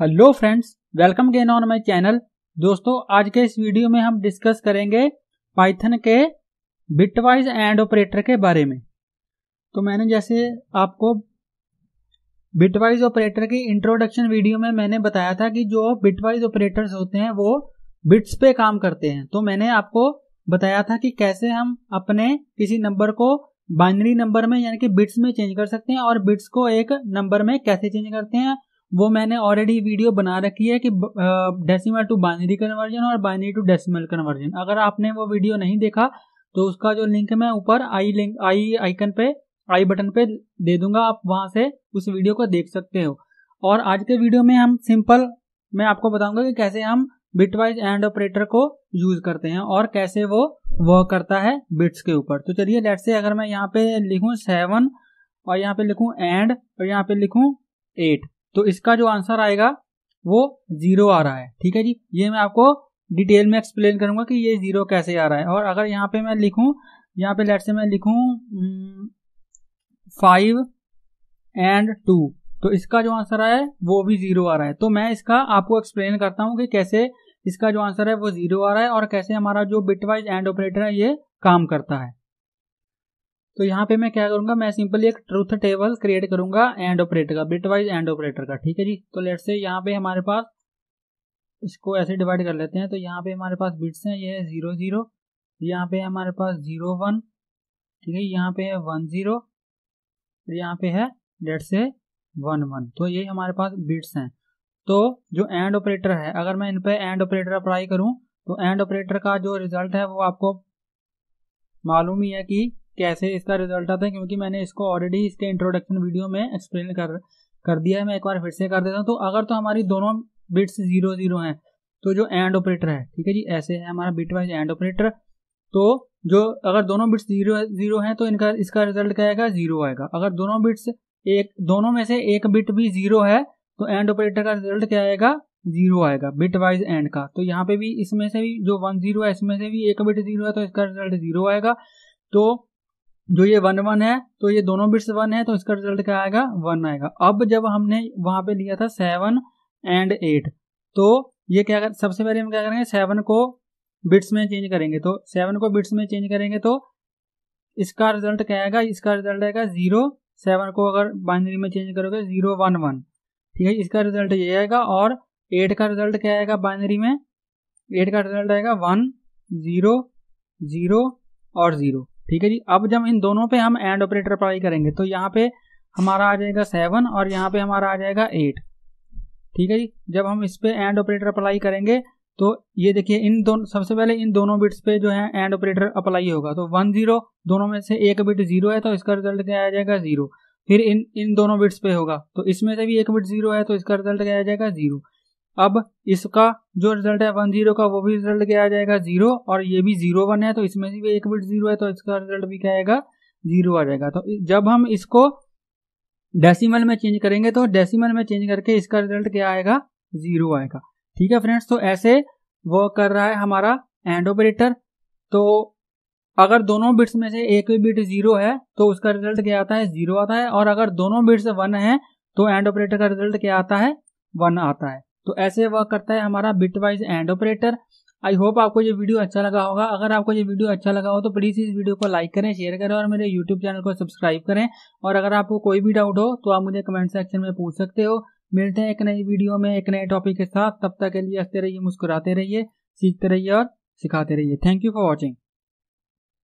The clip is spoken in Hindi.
hello friends welcome again on my channel दोस्तों आज के इस वीडियो में हम डिस्कस करेंगे पाइथन के बिटवाइज एंड ऑपरेटर के बारे में तो मैंने जैसे आपको बिटवाइज ऑपरेटर की इंट्रोडक्शन वीडियो में मैंने बताया था कि जो बिटवाइज ऑपरेटर्स होते हैं वो बिट्स पे काम करते हैं तो मैंने आपको बताया था कि कैसे हम अपने किसी नंबर को बाइनरी नंबर में यानी कि बिट्स में चेंज कर सकते हैं और बिट्स को एक नंबर में कैसे चेंज करते हैं वो मैंने ऑलरेडी वीडियो बना रखी है कि डेसिमल टू बाइनरी कन्वर्जन और बाइनरी टू डेसिमल कन्वर्जन अगर आपने वो वीडियो नहीं देखा तो उसका जो लिंक है मैं ऊपर आई लिंक आई आइकन पे आई बटन पे दे दूंगा आप वहां से उस वीडियो को देख सकते हो और आज के वीडियो में हम सिंपल मैं आपको बताऊंगा कि कैसे हम बिटवाइज एंड ऑपरेटर को यूज करते हैं और कैसे वो वर्क करता है बिट्स के ऊपर तो चलिए लेट से अगर मैं यहाँ पे लिखूँ सेवन और यहाँ पे लिखू एंड और यहाँ पे लिखू एट तो इसका जो आंसर आएगा वो जीरो आ रहा है ठीक है जी ये मैं आपको डिटेल में एक्सप्लेन करूंगा कि ये जीरो कैसे आ रहा है और अगर यहाँ पे मैं लिखूं यहाँ पे लेट से मैं लिखू फाइव एंड टू तो इसका जो आंसर आया है वो भी जीरो आ रहा है तो मैं इसका आपको एक्सप्लेन करता हूँ कि कैसे इसका जो आंसर है वो जीरो आ रहा है और कैसे हमारा जो बिटवाइज एंड ऑपरेटर है ये काम करता है तो यहाँ पे मैं क्या करूंगा मैं सिंपली एक ट्रूथ टेबल क्रिएट करूंगा एंड ऑपरेटर का बिट वाइज एंड ऑपरेटर का ठीक है जी तो लेट से यहाँ पे हमारे पास इसको ऐसे डिवाइड कर लेते हैं तो यहाँ पे हमारे पास बिट्स हैं ये है ज़ीरो ज़ीरो यहाँ पे हमारे पास ज़ीरो वन ठीक है यहाँ पे है वन ज़ीरो यहाँ पे है लेट से वन वन तो ये हमारे पास बिट्स हैं तो जो एंड ऑपरेटर है अगर मैं इन पर एंड ऑपरेटर अप्लाई करूँ तो एंड ऑपरेटर का जो रिजल्ट है वो आपको मालूम ही है कि कैसे इसका रिजल्ट आता है क्योंकि मैंने इसको ऑलरेडी इसके इंट्रोडक्शन वीडियो में एक्सप्लेन कर कर दिया है मैं एक बार फिर से कर देता हूँ तो अगर तो हमारी दोनों बिट्स जीरो जीरो हैं तो जो एंड ऑपरेटर है ठीक है जी ऐसे है हमारा बिट वाइज एंड ऑपरेटर तो जो अगर दोनों बिट्स जीरो जीरो हैं तो इनका इसका रिजल्ट क्या आएगा जीरो आएगा अगर दोनों बिट्स एक दोनों में से एक बिट भी जीरो है तो एंड ऑपरेटर का रिजल्ट क्या आएगा जीरो आएगा बिट वाइज एंड का तो यहाँ पे भी इसमें से भी जो वन जीरो है इसमें से भी एक बिट जीरो है तो इसका रिजल्ट जीरो आएगा तो जो ये वन वन है तो ये दोनों बिट्स वन है तो इसका रिजल्ट क्या आएगा वन आएगा अब जब हमने वहां पे लिया था सेवन एंड एट तो ये क्या कर सबसे पहले हम क्या करेंगे सेवन को बिट्स में चेंज करेंगे तो सेवन को बिट्स में चेंज करेंगे तो इसका रिजल्ट क्या आएगा इसका रिजल्ट आएगा जीरो सेवन को अगर बाइनरी में चेंज करोगे जीरो वन वन ठीक है इसका रिजल्ट ये आएगा और एट का रिजल्ट क्या आएगा बाइनरी में एट का रिजल्ट आएगा वन जीरो जीरो और जीरो ठीक है जी अब जब इन दोनों पे हम एंड ऑपरेटर अप्लाई करेंगे तो यहाँ पे हमारा आ जाएगा सेवन और यहाँ पे हमारा आ जाएगा एट ठीक है जी जब हम इस पे एंड ऑपरेटर अप्लाई करेंगे तो ये देखिए इन दोनों सबसे पहले इन दोनों बिट्स पे जो है एंड ऑपरेटर अप्लाई होगा तो वन जीरो दोनों में से एक बिट जीरो है तो इसका रिजल्ट क्या आ जाएगा जीरो फिर इन इन दोनों बिट्स पे होगा तो इसमें से भी एक बिट जीरो है तो इसका रिजल्ट क्या आ जाएगा जीरो अब इसका जो रिजल्ट है वन जीरो का वो भी रिजल्ट क्या आ जाएगा जीरो और ये भी जीरो वन है तो इसमें से भी एक बिट जीरो है तो इसका रिजल्ट भी क्या आएगा जीरो आ जाएगा तो जब हम इसको डेसिमल में चेंज करेंगे तो डेसिमल में चेंज करके इसका रिजल्ट क्या आएगा जीरो आएगा ठीक है फ्रेंड्स तो ऐसे वो कर रहा है हमारा एंड ऑपरेटर तो अगर दोनों बिट्स में से एक भी बिट जीरो है तो उसका रिजल्ट क्या आता है जीरो आता है और अगर दोनों बिट्स वन है तो एंड ऑपरेटर का रिजल्ट क्या आता है वन आता है तो ऐसे वर्क करता है हमारा bitwise and operator I hope आपको ये वीडियो अच्छा लगा होगा अगर आपको ये वीडियो अच्छा लगा हो तो प्लीज़ इस वीडियो को लाइक करें शेयर करें और मेरे यूट्यूब चैनल को सब्सक्राइब करें और अगर आपको कोई भी डाउट हो तो आप मुझे कमेंट सेक्शन में पूछ सकते हो मिलते हैं एक नई वीडियो में एक नए टॉपिक के साथ तब तक के लिए हंसते रहिए मुस्कुराते रहिए सीखते रहिए और सिखाते रहिए थैंक यू फॉर वॉचिंग